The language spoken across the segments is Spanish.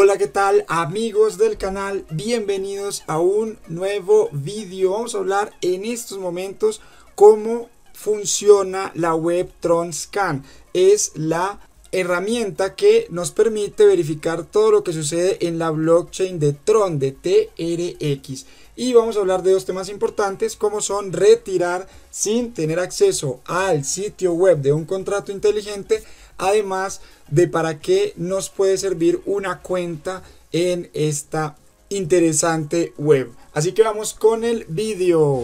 Hola, ¿qué tal amigos del canal? Bienvenidos a un nuevo vídeo. Vamos a hablar en estos momentos cómo funciona la web Tronscan. Es la herramienta que nos permite verificar todo lo que sucede en la blockchain de Tron, de TRX. Y vamos a hablar de dos temas importantes como son retirar sin tener acceso al sitio web de un contrato inteligente además de para qué nos puede servir una cuenta en esta interesante web. Así que vamos con el vídeo.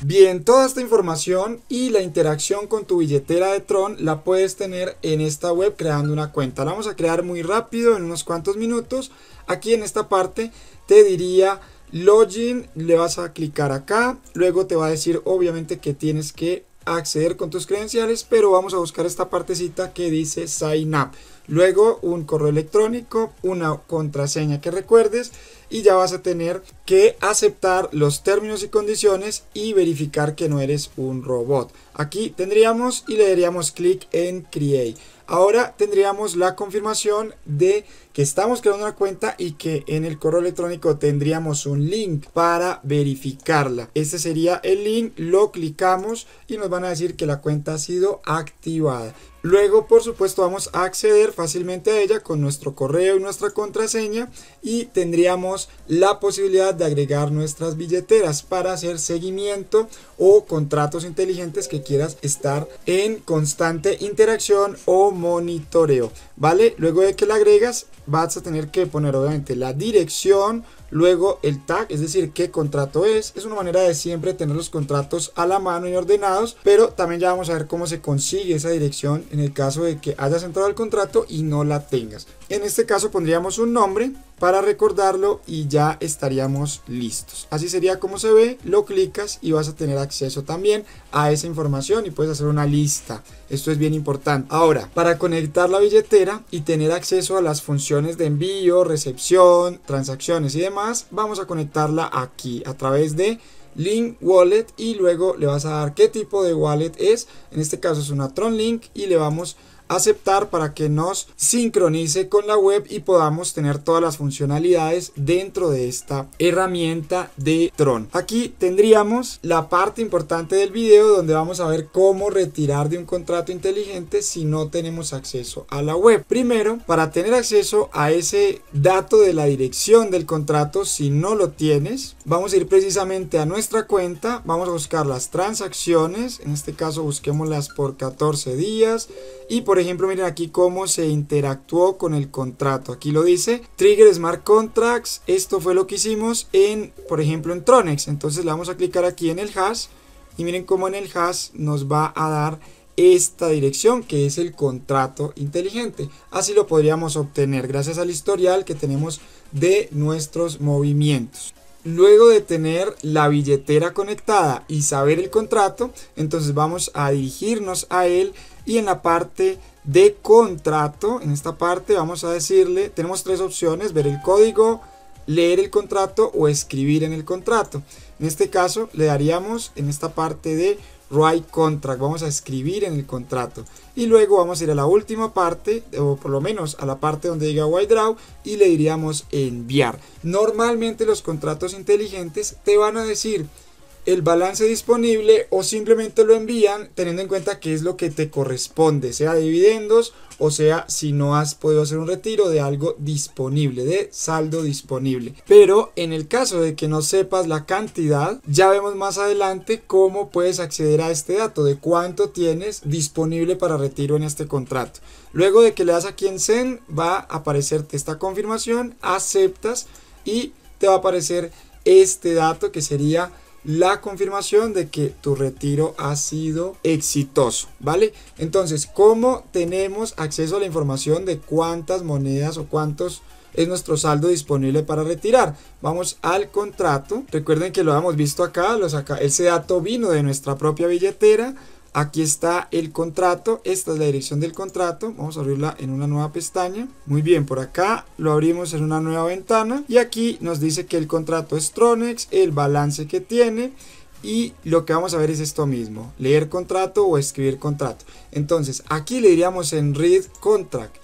Bien, toda esta información y la interacción con tu billetera de Tron la puedes tener en esta web creando una cuenta. La vamos a crear muy rápido en unos cuantos minutos. Aquí en esta parte te diría login, le vas a clicar acá, luego te va a decir obviamente que tienes que acceder con tus credenciales, pero vamos a buscar esta partecita que dice sign up. Luego un correo electrónico, una contraseña que recuerdes y ya vas a tener que aceptar los términos y condiciones y verificar que no eres un robot. Aquí tendríamos y le daríamos clic en Create. Ahora tendríamos la confirmación de que estamos creando una cuenta y que en el correo electrónico tendríamos un link para verificarla. Este sería el link, lo clicamos y nos van a decir que la cuenta ha sido activada. Luego, por supuesto, vamos a acceder fácilmente a ella con nuestro correo y nuestra contraseña y tendríamos la posibilidad de agregar nuestras billeteras para hacer seguimiento o contratos inteligentes que quieras estar en constante interacción o monitoreo, ¿vale? Luego de que la agregas, vas a tener que poner obviamente la dirección, Luego el tag, es decir, qué contrato es. Es una manera de siempre tener los contratos a la mano y ordenados, pero también ya vamos a ver cómo se consigue esa dirección en el caso de que hayas entrado al contrato y no la tengas. En este caso pondríamos un nombre para recordarlo y ya estaríamos listos. Así sería como se ve, lo clicas y vas a tener acceso también a esa información y puedes hacer una lista. Esto es bien importante. Ahora, para conectar la billetera y tener acceso a las funciones de envío, recepción, transacciones y demás, vamos a conectarla aquí a través de link wallet y luego le vas a dar qué tipo de wallet es en este caso es una tron link y le vamos aceptar para que nos sincronice con la web y podamos tener todas las funcionalidades dentro de esta herramienta de Tron. Aquí tendríamos la parte importante del video donde vamos a ver cómo retirar de un contrato inteligente si no tenemos acceso a la web. Primero, para tener acceso a ese dato de la dirección del contrato, si no lo tienes, vamos a ir precisamente a nuestra cuenta, vamos a buscar las transacciones, en este caso busquémoslas por 14 días y por por ejemplo, miren aquí cómo se interactuó con el contrato. Aquí lo dice Trigger Smart Contracts. Esto fue lo que hicimos en, por ejemplo, en Tronex. Entonces le vamos a clicar aquí en el hash y miren cómo en el hash nos va a dar esta dirección que es el contrato inteligente. Así lo podríamos obtener gracias al historial que tenemos de nuestros movimientos. Luego de tener la billetera conectada y saber el contrato, entonces vamos a dirigirnos a él y en la parte de contrato, en esta parte vamos a decirle, tenemos tres opciones, ver el código, leer el contrato o escribir en el contrato. En este caso le daríamos en esta parte de write contract, vamos a escribir en el contrato. Y luego vamos a ir a la última parte, o por lo menos a la parte donde diga white draw y le diríamos enviar. Normalmente los contratos inteligentes te van a decir el balance disponible o simplemente lo envían teniendo en cuenta que es lo que te corresponde, sea dividendos o sea si no has podido hacer un retiro de algo disponible, de saldo disponible. Pero en el caso de que no sepas la cantidad, ya vemos más adelante cómo puedes acceder a este dato de cuánto tienes disponible para retiro en este contrato. Luego de que le das aquí en Zen va a aparecerte esta confirmación, aceptas y te va a aparecer este dato que sería la confirmación de que tu retiro ha sido exitoso, ¿vale? Entonces, ¿cómo tenemos acceso a la información de cuántas monedas o cuántos es nuestro saldo disponible para retirar. Vamos al contrato. Recuerden que lo hemos visto acá, los acá. Ese dato vino de nuestra propia billetera. Aquí está el contrato, esta es la dirección del contrato, vamos a abrirla en una nueva pestaña. Muy bien, por acá lo abrimos en una nueva ventana y aquí nos dice que el contrato es Tronex, el balance que tiene y lo que vamos a ver es esto mismo, leer contrato o escribir contrato. Entonces aquí le diríamos en read contract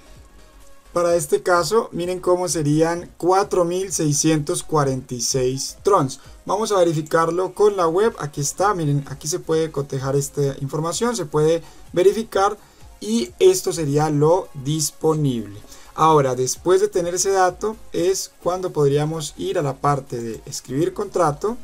para este caso, miren cómo serían 4.646 trons. Vamos a verificarlo con la web. Aquí está, miren, aquí se puede cotejar esta información, se puede verificar y esto sería lo disponible. Ahora, después de tener ese dato, es cuando podríamos ir a la parte de escribir contrato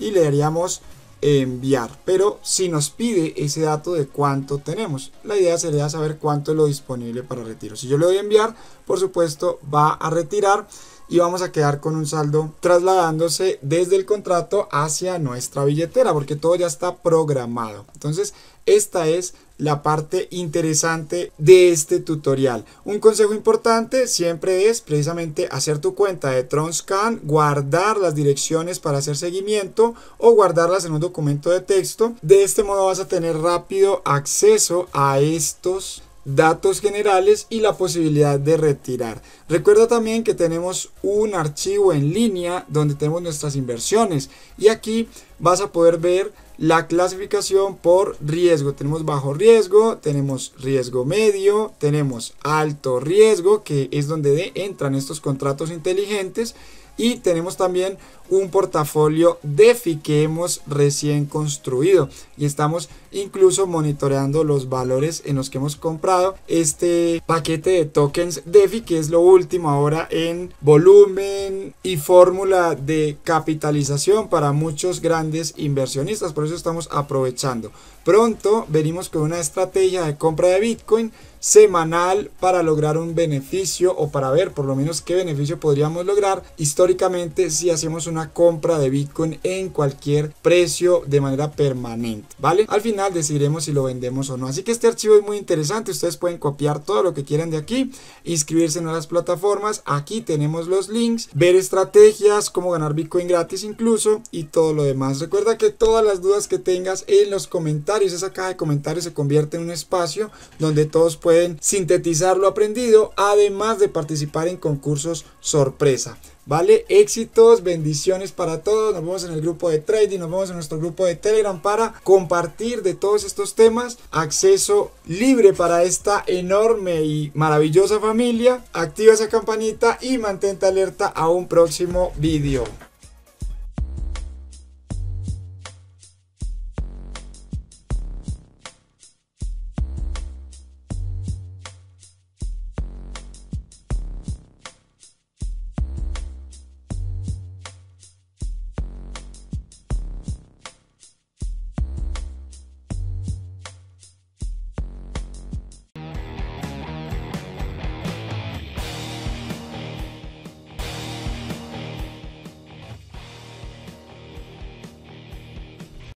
y le daríamos enviar pero si nos pide ese dato de cuánto tenemos la idea sería saber cuánto es lo disponible para retiro si yo le doy a enviar por supuesto va a retirar y vamos a quedar con un saldo trasladándose desde el contrato hacia nuestra billetera porque todo ya está programado entonces esta es la parte interesante de este tutorial. Un consejo importante siempre es precisamente hacer tu cuenta de TronScan, guardar las direcciones para hacer seguimiento o guardarlas en un documento de texto. De este modo vas a tener rápido acceso a estos datos generales y la posibilidad de retirar. Recuerda también que tenemos un archivo en línea donde tenemos nuestras inversiones y aquí vas a poder ver la clasificación por riesgo. Tenemos bajo riesgo, tenemos riesgo medio, tenemos alto riesgo que es donde entran estos contratos inteligentes y tenemos también un portafolio DeFi que hemos recién construido y estamos incluso monitoreando los valores en los que hemos comprado este paquete de tokens DeFi que es lo último ahora en volumen y fórmula de capitalización para muchos grandes inversionistas por eso estamos aprovechando pronto venimos con una estrategia de compra de Bitcoin semanal para lograr un beneficio o para ver por lo menos qué beneficio podríamos lograr históricamente si hacemos una compra de Bitcoin en cualquier precio de manera permanente, ¿vale? Al final decidiremos si lo vendemos o no. Así que este archivo es muy interesante, ustedes pueden copiar todo lo que quieran de aquí, inscribirse en las plataformas, aquí tenemos los links, ver estrategias, cómo ganar Bitcoin gratis incluso y todo lo demás. Recuerda que todas las dudas que tengas en los comentarios, esa caja de comentarios se convierte en un espacio donde todos pueden sintetizar lo aprendido, además de participar en concursos sorpresa. ¿Vale? Éxitos, bendiciones para todos. Nos vemos en el grupo de trading, nos vemos en nuestro grupo de Telegram para compartir de todos estos temas. Acceso libre para esta enorme y maravillosa familia. Activa esa campanita y mantente alerta a un próximo vídeo.